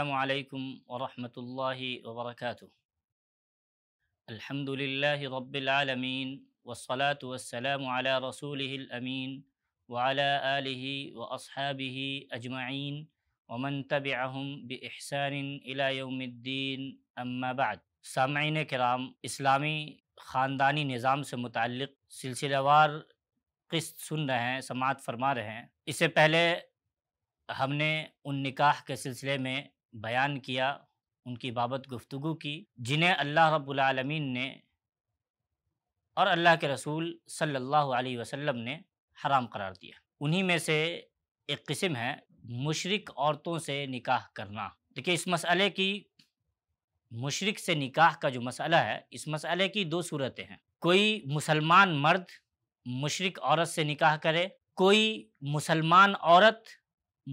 السلام عليكم ورحمة الله وبركاته الحمد لله رب العالمين والصلاة والسلام على رسوله الأمين وعلى آله وأصحابه أجمعين ومن تبعهم بإحسان إلى يوم الدين أما بعد سامعين إسلامي सामीन نظام سے متعلق سلسلہ وار قسط سن رہے ہیں سماعت فرما رہے ہیں اس سے پہلے ہم نے ان نکاح کے سلسلے میں बयान किया उनकी बाबत गुफ्तु की जिन्हें अल्लाह रब्लमीन ने और अल्लाह के रसूल सल्लल्लाहु अलैहि वसल्लम ने हराम करार दिया उन्हीं में से एक किस्म है मुशरक औरतों से निकाह करना देखिए इस मसले की मुशरक से निकाह का जो मसला है इस मसले की दो सूरतें हैं कोई मुसलमान मर्द मुशरक औरत से निकाह करे कोई मुसलमान औरत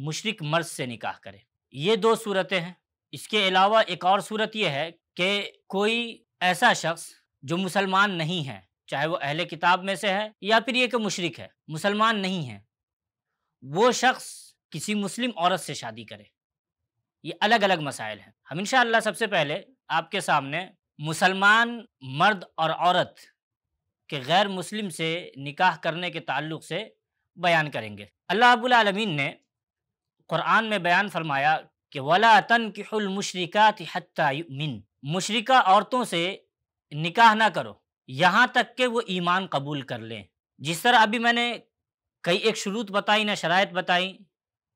मुशरक मर्द से निकाह करे ये दो सूरतें हैं इसके अलावा एक और सूरत यह है कि कोई ऐसा शख्स जो मुसलमान नहीं है चाहे वो अहले किताब में से है या फिर ये कि मुशरक है मुसलमान नहीं है वो शख्स किसी मुस्लिम औरत से शादी करे ये अलग अलग मसाइल हैं हम इन सबसे पहले आपके सामने मुसलमान मर्द और औरत के गैर मुस्लिम से निकाह करने के ताल्लुक से बयान करेंगे अल्लाह अबालमीन ने कुरान में बयान फरमाया कि वला तन किलमशरिकात मिन मुशरिका औरतों से निकाह ना करो यहाँ तक के वो ईमान कबूल कर लें जिस तरह अभी मैंने कई एक शरूत बताई ना शरात बताई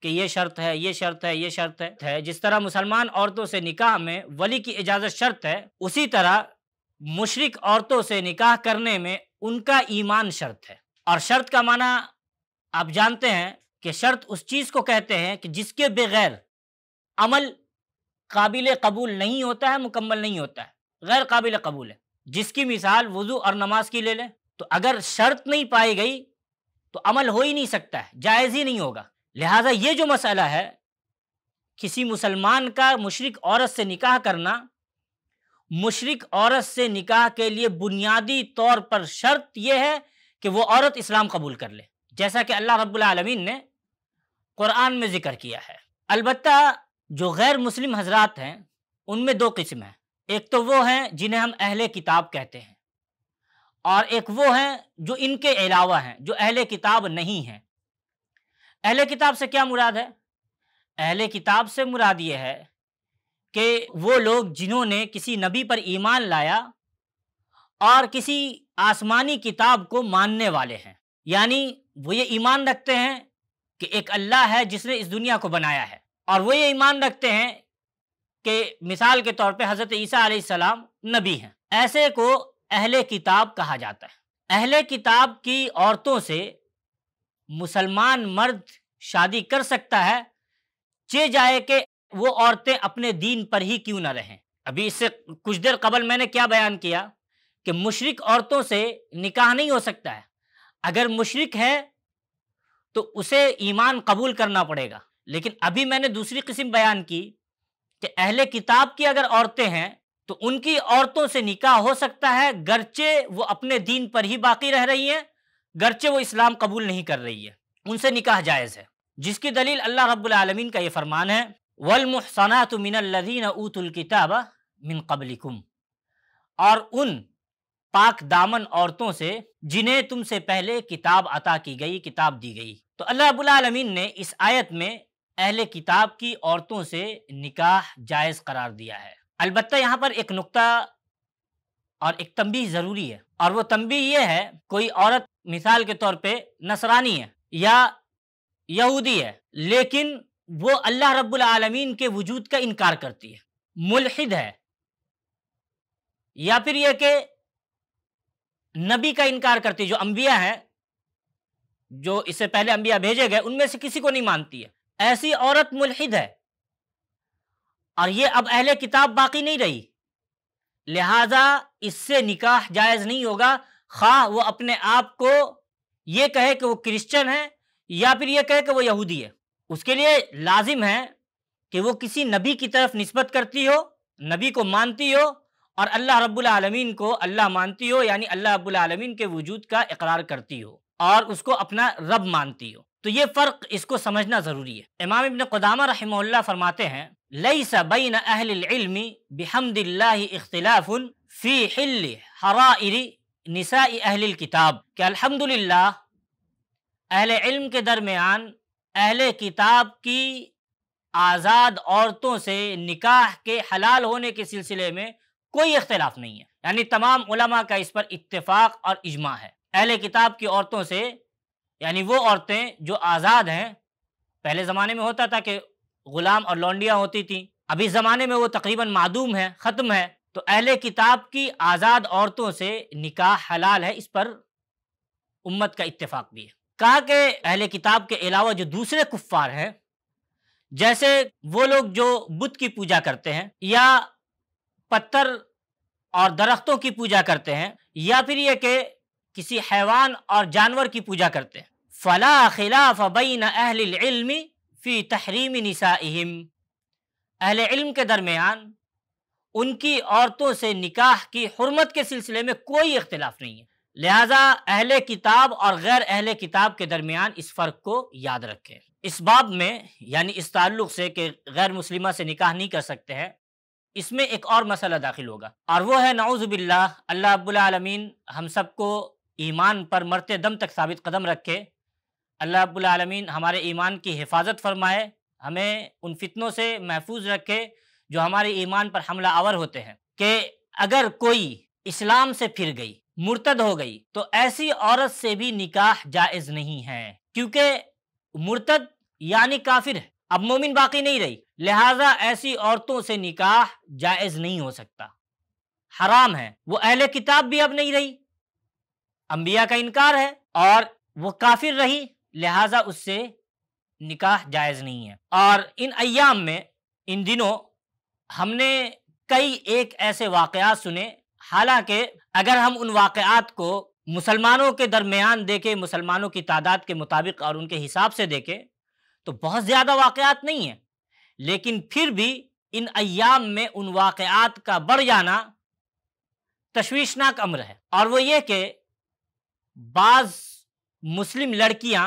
कि ये शर्त है ये शर्त है ये शर्त है, है जिस तरह मुसलमान औरतों से निकाह में वली की इजाज़त शर्त है उसी तरह मुशरक औरतों से निकाह करने में उनका ईमान शर्त है और शर्त का माना आप जानते हैं कि शर्त उस चीज को कहते हैं कि जिसके बगैर अमल काबिल कबूल नहीं होता है मुकम्मल नहीं होता है गैर काबिल कबूल है जिसकी मिसाल वजू और नमाज की ले लें तो अगर शर्त नहीं पाई गई तो अमल हो ही नहीं सकता है जायज़ ही नहीं होगा लिहाजा ये जो मसला है किसी मुसलमान का मशरक औरत से निकाह करना मशरक औरत से निकाह के लिए बुनियादी तौर पर शर्त यह है कि वो औरत इस्लाम कबूल कर ले जैसा कि अल्लाह रब्बुल रबालमीन ने कुरान में जिक्र किया है अलबत् जो गैर मुस्लिम हजरात हैं उनमें दो किस्म हैं एक तो वो हैं जिन्हें हम अहले किताब कहते हैं और एक वो हैं जो इनके अलावा हैं जो अहले किताब नहीं हैं अहले किताब से क्या मुराद है अहले किताब से मुराद ये है कि वो लोग जिन्होंने किसी नबी पर ईमान लाया और किसी आसमानी किताब को मानने वाले हैं यानी वो ये ईमान रखते हैं कि एक अल्लाह है जिसने इस दुनिया को बनाया है और वो ये ईमान रखते हैं कि मिसाल के तौर पे हज़रत ईसा सलाम नबी हैं ऐसे को अहले किताब कहा जाता है अहले किताब की औरतों से मुसलमान मर्द शादी कर सकता है चे जाए कि वो औरतें अपने दीन पर ही क्यों ना रहें अभी इससे कुछ देर कबल मैंने क्या बयान किया कि मुशरक औरतों से निकाह नहीं हो सकता है अगर मुशरक है तो उसे ईमान कबूल करना पड़ेगा लेकिन अभी मैंने दूसरी किस्म बयान की कि अहले किताब की अगर औरतें हैं तो उनकी औरतों से निकाह हो सकता है गरचे वो अपने दीन पर ही बाकी रह रही हैं गरचे वो इस्लाम कबूल नहीं कर रही है उनसे निकाह जायज़ है जिसकी दलील अल्लाह रब्बुल आलमीन का ये फरमान है वल तो मिनल्लदीन ऊतुल किताब मिन कबलिकुम और उन पाक दामन औरतों से जिन्हें तुमसे पहले किताब अता की गई किताब दी गई तो अल्लाह रबालमीन ने इस आयत में अहले किताब की औरतों से निकाह जायज़ करार दिया है अलबत् यहाँ पर एक नुक्ता और एक तंबी ज़रूरी है और वो तंबी ये है कोई औरत मिसाल के तौर पे नसरानी है या यहूदी है लेकिन वो अल्लाह रब्बुल आलमीन के वजूद का इनकार करती है मुलहिद है या फिर यह के नबी का इनकार करती है जो अंबिया है जो इससे पहले अंबिया भेजे गए उनमें से किसी को नहीं मानती है ऐसी औरत मुलहिद है और ये अब अहले किताब बाकी नहीं रही लिहाजा इससे निकाह जायज़ नहीं होगा खा वो अपने आप को ये कहे कि वो क्रिश्चन है या फिर ये कहे कि वो यहूदी है उसके लिए लाजिम है कि वो किसी नबी की तरफ नस्बत करती हो नबी को मानती हो और अल्लाह रब्बुल आलमीन को अल्लाह मानती हो यानी अल्लाह रब्बुल आलमीन के वजूद का इकरार करती हो और उसको अपना रब मानती हो तो ये फ़र्क इसको समझना ज़रूरी है इमाम इबन कदामा रहमल्ला फरमाते हैं लई सबिन अहलमी बहमदिल्ला इख्तलाफ़ फ़ी हिल हराइरी निसा अहल किताब के अल्हम्दुलिल्लाह अहल इल्म के दरमियान अहल किताब की आज़ाद औरतों से निकाह के हलाल होने के सिलसिले में कोई इख्तलाफ नहीं है यानी तमाम उलमा का इस पर इत्तेफाक और इजमा है अहले किताब की औरतों से यानी वो औरतें जो आज़ाद हैं पहले ज़माने में होता था कि ग़ुलाम और लौंडियाँ होती थी अभी ज़माने में वो तकरीबन मादूम है ख़त्म है तो अहले किताब की आज़ाद औरतों से निकाह हलाल है इस पर उम्मत का इत्तेफाक भी है कहा कि अहले किताब के अलावा जो दूसरे कुफ़ार हैं जैसे वो लोग जो बुत की पूजा करते हैं या पत्थर और दरख्तों की पूजा करते हैं या फिर ये कि किसी हैवान और जानवर की पूजा करते हैं फला खिलाफ बैन अहलमी फ़ी तहरीम नसाइम अहल इल्म के दरमियान उनकी औरतों से निकाह की हरमत के सिलसिले में कोई इख्तलाफ नहीं है लिहाजा अहल किताब और गैर अहल किताब के दरमियान इस फ़र्क को याद रखें इस बाब में यानी इस ताल्लुक़ से कि गैर मुस्लिमा से निकाह नहीं कर सकते हैं इसमें एक और मसला दाखिल होगा और वो है नाउज़बिल्ला अल्लाह अबीन हम सबको ईमान पर मरते दम तक साबित कदम रखे अल्लाह अबीन हमारे ईमान की हिफाजत फरमाए हमें उन फितनों से महफूज रखे जो हमारे ईमान पर हमला आवर होते हैं कि अगर कोई इस्लाम से फिर गई मुर्तद हो गई तो ऐसी औरत से भी निकाह जायज़ नहीं है क्योंकि मुर्तद यानी काफिर है अब मोमिन बाकी नहीं रही लिहाजा ऐसी औरतों से निकाह जायज नहीं हो सकता हराम है वो अहले किताब भी अब नहीं रही अंबिया का इनकार है और वो काफिर रही लिहाजा उससे निकाह जायज़ नहीं है और इन अयाम में इन दिनों हमने कई एक ऐसे वाक़ात सुने हालांकि अगर हम उन वाकयात को मुसलमानों के दरमियान देखें मुसलमानों की तादाद के मुताबिक और उनके हिसाब से देखें तो बहुत ज़्यादा वाक़ात नहीं है लेकिन फिर भी इन अयाम में उन वाक़ात का बढ़ जाना तशवीशनाक अम्र है और वो ये कि बाज़ मुस्लिम लड़कियां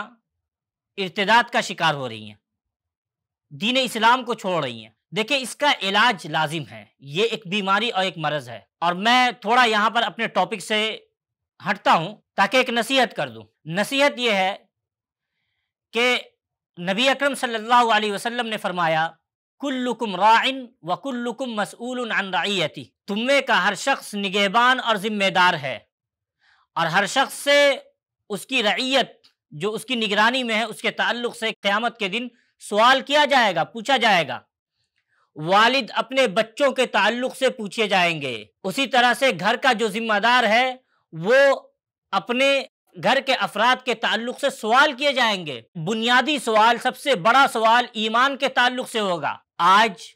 इर्तदाद का शिकार हो रही हैं दीन इस्लाम को छोड़ रही हैं देखिए इसका इलाज लाजिम है ये एक बीमारी और एक मरज है और मैं थोड़ा यहाँ पर अपने टॉपिक से हटता हूँ ताकि एक नसीहत कर दूँ नसीहत यह है कि नबी अकरम सल्लल्लाहु अलैहि वसल्लम ने फरमाया कुल्लुकुम राइन व कुल्लुकुम मसूल अन रईयती तुम में का हर शख्स निगेबान और ज़िम्मेदार है और हर शख्स से उसकी रईयत जो उसकी निगरानी में है उसके ताल्लुक से क़्यामत के दिन सवाल किया जाएगा पूछा जाएगा वालिद अपने बच्चों के ताल्लुक से पूछे जाएंगे उसी तरह से घर का जो जिम्मेदार है वो अपने घर के अफराद के ताल्लुक से सवाल किए जाएंगे बुनियादी सवाल सबसे बड़ा सवाल ईमान के ताल्लुक से होगा आज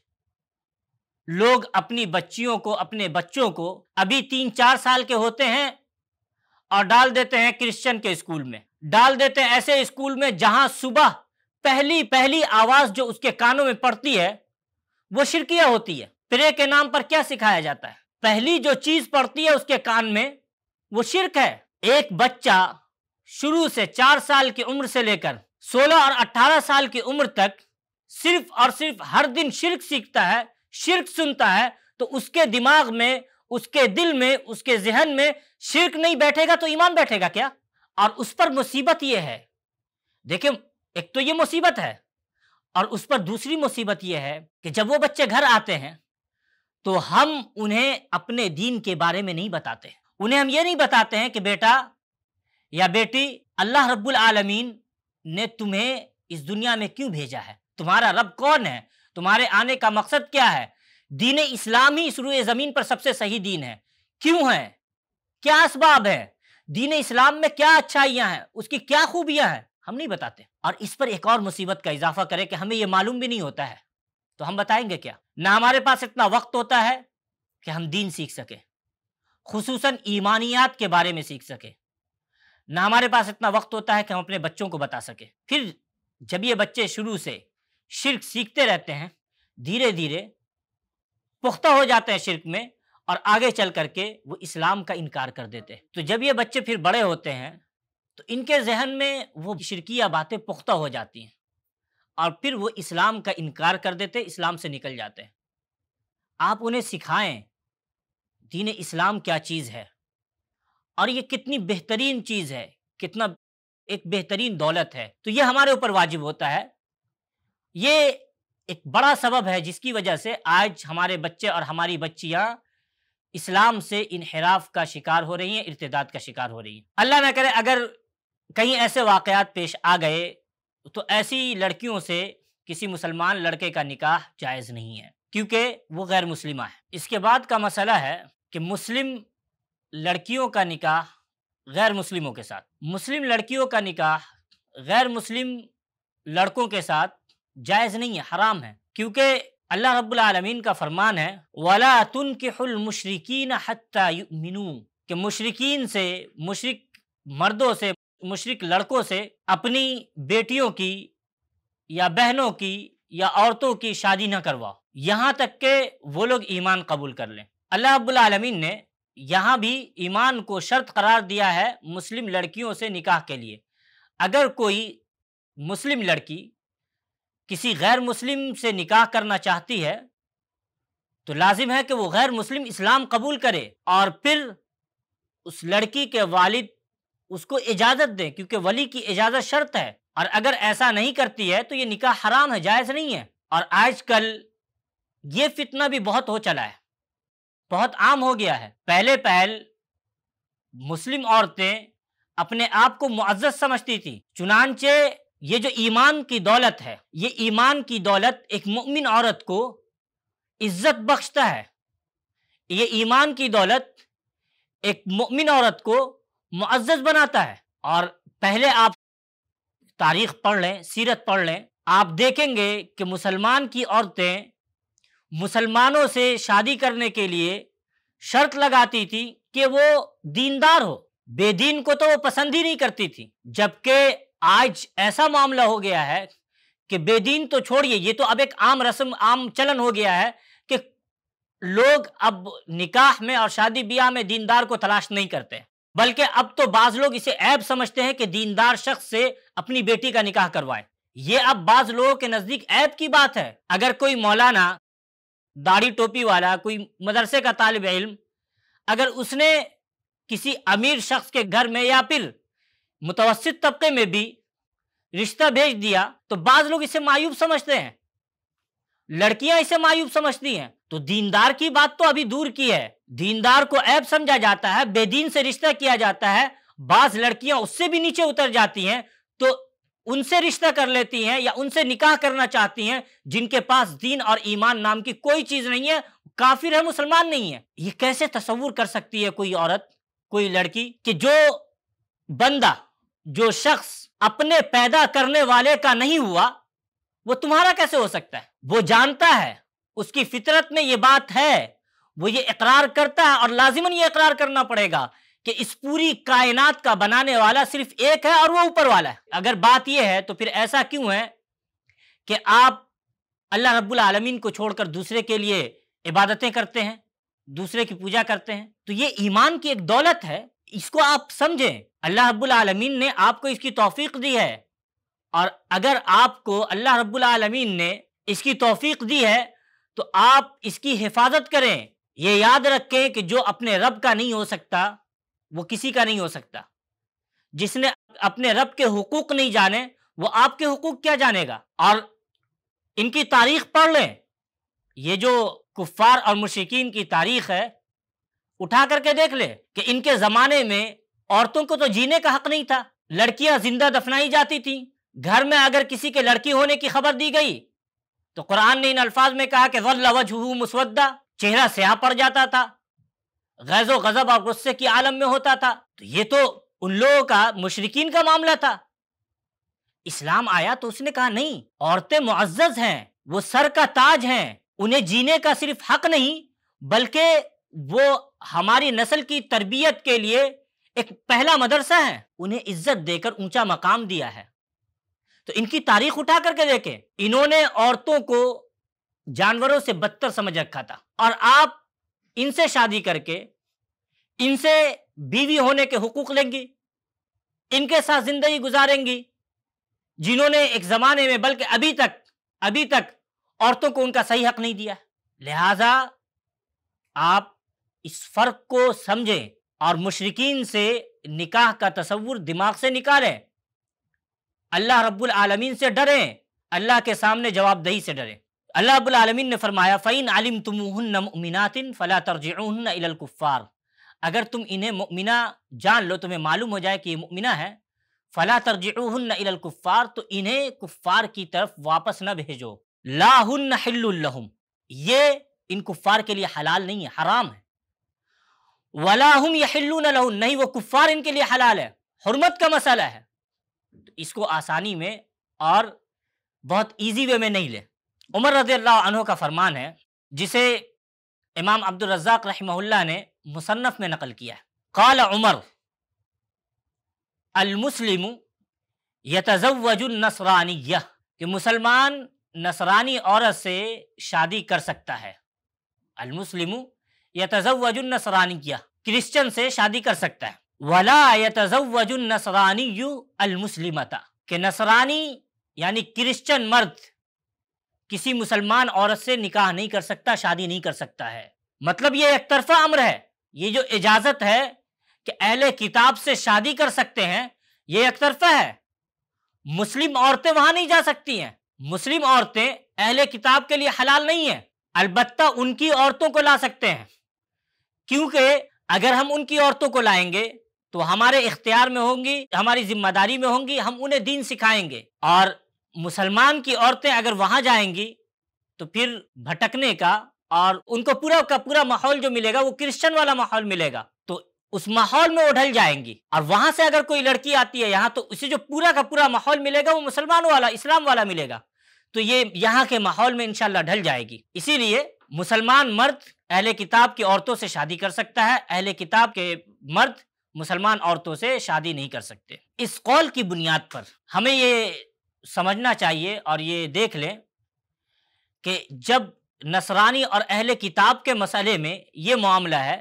लोग अपनी बच्चियों को अपने बच्चों को अभी तीन चार साल के होते हैं और डाल देते हैं क्रिश्चियन के स्कूल में डाल देते हैं ऐसे स्कूल में जहां सुबह पहली पहली आवाज जो उसके कानों में पड़ती है वो शिरकिया होती है प्रे के नाम पर क्या सिखाया जाता है पहली जो चीज पड़ती है उसके कान में वो शिरक है एक बच्चा शुरू से चार साल की उम्र से लेकर सोलह और अट्ठारह साल की उम्र तक सिर्फ और सिर्फ हर दिन शिरक सीखता है शिरक सुनता है तो उसके दिमाग में उसके दिल में उसके जहन में शिरक नहीं बैठेगा तो ईमान बैठेगा क्या और उस पर मुसीबत यह है देखिए एक तो ये मुसीबत है और उस पर दूसरी मुसीबत यह है कि जब वो बच्चे घर आते हैं तो हम उन्हें अपने दीन के बारे में नहीं बताते उन्हें हम ये नहीं बताते हैं कि बेटा या बेटी अल्लाह रब्बुल आलमीन ने तुम्हें इस दुनिया में क्यों भेजा है तुम्हारा रब कौन है तुम्हारे आने का मकसद क्या है दीन इस्लाम ही इस रुए ज़मीन पर सबसे सही दीन है क्यों है क्या इसबाब है दीन इस्लाम में क्या अच्छाइयाँ हैं उसकी क्या खूबियाँ हैं हम नहीं बताते और इस पर एक और मुसीबत का इजाफा करें कि हमें ये मालूम भी नहीं होता है तो हम बताएंगे क्या ना हमारे पास इतना वक्त होता है कि हम दीन सीख सकें खसूस ईमानियात के बारे में सीख सके ना हमारे पास इतना वक्त होता है कि हम अपने बच्चों को बता सके फिर जब ये बच्चे शुरू से शिरक सीखते रहते हैं धीरे धीरे पुख्ता हो जाते हैं शिरक में और आगे चल करके वो इस्लाम का इनकार कर देते हैं तो जब ये बच्चे फिर बड़े होते हैं तो इनके जहन में वो शिरकिया बातें पुख्ता हो जाती हैं और फिर वो इस्लाम का इनकार कर देते इस्लाम से निकल जाते हैं आप उन्हें सिखाएं दीन इस्लाम क्या चीज़ है और ये कितनी बेहतरीन चीज़ है कितना एक बेहतरीन दौलत है तो ये हमारे ऊपर वाजिब होता है ये एक बड़ा सबब है जिसकी वजह से आज हमारे बच्चे और हमारी बच्चियाँ इस्लाम से इनहराफ का शिकार हो रही हैं इर्तदाद का शिकार हो रही हैं अल्लाह ना करे अगर कहीं ऐसे वाक़ात पेश आ गए तो ऐसी लड़कियों से किसी मुसलमान लड़के का निकाह जायज़ नहीं है क्योंकि वो गैर मुस्लिमा है इसके बाद का मसला है कि मुस्लिम लड़कियों का निकाह गैर मुस्लिमों के साथ मुस्लिम लड़कियों का निकाह गैर मुस्लिम लड़कों के साथ जायज़ नहीं है हराम है क्योंकि अल्लाह रब्लमीन का फरमान है वला तुन के किमशरकिन हत्यामिनू के मशरकिन से मशरक मर्दों से मशरक लड़कों से अपनी बेटियों की या बहनों की या औरतों की शादी न करवाओ यहाँ तक के वो लोग ईमान कबूल कर लें अल्लाह रब्बुल आलमीन ने यहाँ भी ईमान को शर्त करार दिया है मुस्लिम लड़कियों से निकाह के लिए अगर कोई मुस्लिम लड़की किसी गैर मुस्लिम से निकाह करना चाहती है तो लाजिम है कि वो गैर मुस्लिम इस्लाम कबूल करे और फिर उस लड़की के वालिद उसको इजाज़त दें क्योंकि वली की इजाज़त शर्त है और अगर ऐसा नहीं करती है तो ये निकाह हराम है जायज़ नहीं है और आजकल ये फितना भी बहुत हो चला है बहुत आम हो गया है पहले पहल मुस्लिम औरतें अपने आप को मुआजत समझती थी चुनानचे ये जो ईमान की दौलत है ये ईमान की दौलत एक मुमिन औरत को इज्जत बख्शता है ये ईमान की दौलत एक मुमिन औरत को मुआजत बनाता है और पहले आप तारीख पढ़ लें सीरत पढ़ लें आप देखेंगे कि मुसलमान की औरतें मुसलमानों से शादी करने के लिए शर्त लगाती थी कि वो दीनदार हो बेदीन को तो वो पसंद ही नहीं करती थी जबकि आज ऐसा मामला हो गया है कि बेदीन तो छोड़िए ये तो अब एक आम रस्म आम चलन हो गया है कि लोग अब निकाह में और शादी ब्याह में दीनदार को तलाश नहीं करते बल्कि अब तो बाज लोग इसे ऐब समझते हैं कि दीनदार शख्स से अपनी बेटी का निकाह करवाए ये अब बाज लोगों के नजदीक ऐब की बात है अगर कोई मौलाना दाढ़ी टोपी वाला कोई मदरसे का तालब इल्म अगर उसने किसी अमीर शख्स के घर में या फिर मुतवसत तबके में भी रिश्ता भेज दिया तो बाज लोग इसे मायूब समझते हैं लड़कियां इसे मायूब समझती हैं तो दीनदार की बात तो अभी दूर की है दीनदार को ऐब समझा जाता है बेदीन से रिश्ता किया जाता है बाज लड़कियां उससे भी नीचे उतर जाती हैं तो उनसे रिश्ता कर लेती हैं या उनसे निकाह करना चाहती हैं जिनके पास दीन और ईमान नाम की कोई चीज नहीं है काफिर है मुसलमान नहीं है ये कैसे तस्वूर कर सकती है कोई औरत कोई लड़की कि जो बंदा जो शख्स अपने पैदा करने वाले का नहीं हुआ वो तुम्हारा कैसे हो सकता है वो जानता है उसकी फितरत में ये बात है वो ये इकरार करता है और लाजिमन ये इकरार करना पड़ेगा कि इस पूरी कायनात का बनाने वाला सिर्फ एक है और वो ऊपर वाला है अगर बात यह है तो फिर ऐसा क्यों है कि आप अल्लाह रब्बुल आलमीन को छोड़कर दूसरे के लिए इबादतें करते हैं दूसरे की पूजा करते हैं तो ये ईमान की एक दौलत है इसको आप समझें अल्लाह रब्बुल आलमीन ने आपको इसकी तोफीक दी है और अगर आपको अल्लाह रब्बुल आलमीन ने इसकी तोफीक दी है तो आप इसकी हिफाजत करें ये याद रखें कि जो अपने रब का नहीं हो सकता वो किसी का नहीं हो सकता जिसने अपने रब के हुकूक नहीं जाने वो आपके हुकूक क्या जानेगा और इनकी तारीख पढ़ लें ये जो कुफ्फार और मुशिकीन की तारीख है उठा करके देख लें कि इनके ज़माने में औरतों को तो जीने का हक नहीं था लड़कियां जिंदा दफनाई जाती थीं घर में अगर किसी के लड़की होने की खबर दी गई तो कुरान ने इन अल्फाज में कहा कि वल्ल वजह मुसवदा चेहरा स्याह पड़ जाता था गैज़ो गज़ब और गुस्से की आलम में होता था तो ये तो उन लोगों का मुशरकिन का मामला था इस्लाम आया तो उसने कहा नहीं औरतें मुआज़ हैं वो सर का ताज हैं उन्हें जीने का सिर्फ हक नहीं बल्कि वो हमारी नस्ल की तरबियत के लिए एक पहला मदरसा है उन्हें इज्जत देकर ऊंचा मकाम दिया है तो इनकी तारीख उठा करके देखें इन्होंने औरतों को जानवरों से बदतर समझ रखा था और आप इनसे शादी करके इनसे बीवी होने के हुकूक लेंगी इनके साथ जिंदगी गुजारेंगी जिन्होंने एक जमाने में बल्कि अभी तक अभी तक औरतों को उनका सही हक नहीं दिया लिहाजा आप इस फर्क को समझें और मुशरकिन से निकाह का तस्वुर दिमाग से निकालें अल्लाह रब्बुल आलमीन से डरें अल्लाह के सामने जवाबदेही से डरें अल्लाह रबालमीन ने फरमाया फ़ैन आलिम तुमनातिन फ़ला तरजार अगर तुम इन्हें मुमिना जान लो तुम्हें मालूम हो जाए कि ये मुमिना है फ़ला तरजार तो इन्हें कुफ़ार की तरफ वापस न भेजो लाहन हिल्लुम ये इन कुफ़ार के लिए हलाल नहीं है हराम है वलाहम यहिल्लू नहीं वो कुफ़ार इनके लिए हलाल है हरमत का मसला है तो इसको आसानी में और बहुत ईजी वे में नहीं ले उमर रजी अल्लाह का फरमान है जिसे इमाम अब्दुल रज़ाक ने मुसन्फ़ में नकल किया है काल उमर अलमुस्लिम यतजवजुलनसरानिया कि मुसलमान नसरानी औरत से शादी कर सकता है अलमुस्लिम यतजवजुलनसरानिया क्रिश्चन से शादी कर सकता है वला यतजवजुलनसरानी अलमुस्लिमता के नसरानी यानी क्रिश्चन मर्द किसी मुसलमान औरत से निकाह नहीं कर सकता शादी नहीं कर सकता है मतलब ये एक तरफा अम्र है ये जो इजाजत है कि अहले किताब से शादी कर सकते हैं ये एक तरफा है मुस्लिम औरतें वहां नहीं जा सकती हैं मुस्लिम औरतें अहले किताब के लिए हलाल नहीं है अलबत्ता उनकी औरतों को ला सकते हैं क्योंकि अगर हम उनकी औरतों को लाएंगे तो हमारे इख्तियार में होंगी हमारी जिम्मेदारी में होंगी हम उन्हें दीन सिखाएंगे और मुसलमान की औरतें अगर वहां जाएंगी तो फिर भटकने का और उनको पूरा का पूरा माहौल जो मिलेगा वो क्रिश्चियन वाला माहौल मिलेगा तो उस माहौल में वो ढल जाएंगी और वहां से अगर कोई लड़की आती है यहाँ तो उसे जो पूरा का पूरा माहौल मिलेगा वो मुसलमान वाला इस्लाम वाला मिलेगा तो ये यहाँ के माहौल में इनशाला ढल जाएगी इसीलिए मुसलमान मर्द अहले किताब की औरतों से शादी कर सकता है अहले किताब के मर्द मुसलमान औरतों से शादी नहीं कर सकते इस कौल की बुनियाद पर हमें ये समझना चाहिए और ये देख लें कि जब नसरानी और अहले किताब के मसले में ये मामला है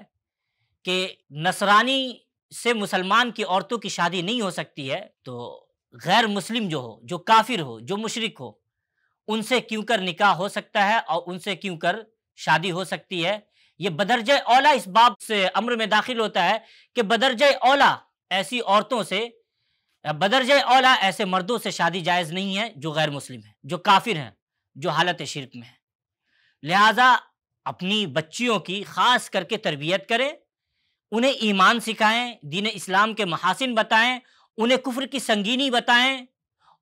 कि नसरानी से मुसलमान की औरतों की शादी नहीं हो सकती है तो गैर मुस्लिम जो हो जो काफिर हो जो मुशरक हो उनसे क्यों कर निकाह हो सकता है और उनसे क्यों कर शादी हो सकती है ये बदरज ओला इस बाब से अम्र में दाखिल होता है कि बदरज ओला ऐसी औरतों से बदरज औला ऐसे मर्दों से शादी जायज़ नहीं है जो गैर मुस्लिम है जो काफिर हैं जो हालत शिरक में है लिहाजा अपनी बच्चियों की ख़ास करके तरबियत करें उन्हें ईमान सिखाएं दीन इस्लाम के महासिन बताएं उन्हें कुफ्र की संगीनी बताएं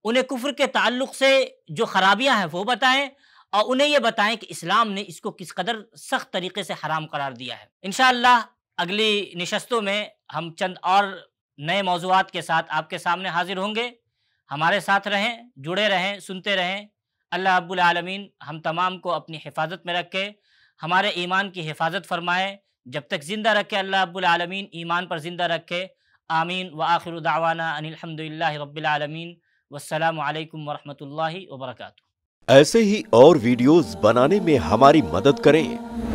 उन्हें कुफ्र के ताल्लुक से जो खराबियां हैं वो बताएं और उन्हें ये बताएं कि इस्लाम ने इसको किस कदर सख्त तरीके से हराम करार दिया है इन अगली नशस्तों में हम चंद और नए मौजूद के साथ आपके सामने हाजिर होंगे हमारे साथ रहें जुड़े रहें सुनते रहें अल्लाह अब्बुल हम तमाम को अपनी हिफाजत में रखे हमारे ईमान की हिफाजत फरमाए जब तक ज़िंदा रखे अल्लाह अब्बुल ईमान पर ज़िंदा रखे आमीन व आखिर दावाना अनिलहमदिल्ला रबालमीन वालकम वरहमल वर्का ऐसे ही और वीडियोज़ बनाने में हमारी मदद करें